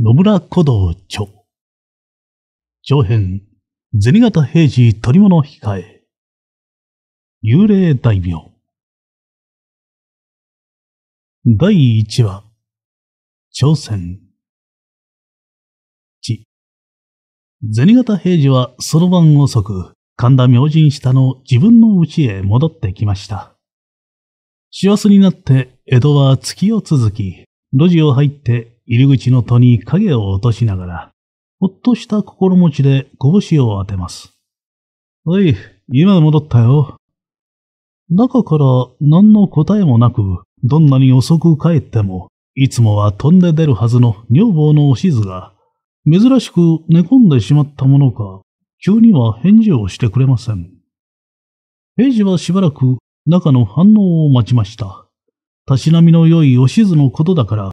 野村古道著。長編、銭形平次取り物控え。幽霊大名。第1話、朝鮮。地。銭形平次はその晩遅く、神田明神下の自分の家へ戻ってきました。師走になって江戸は月を続き、路地を入って入り口の戸に影を落としながら、ほっとした心持ちで拳を当てます。おい、今戻ったよ。中から何の答えもなく、どんなに遅く帰っても、いつもは飛んで出るはずの女房のおしずが、珍しく寝込んでしまったものか、急には返事をしてくれません。平次はしばらく中の反応を待ちました。たしなみの良いおしずのことだから、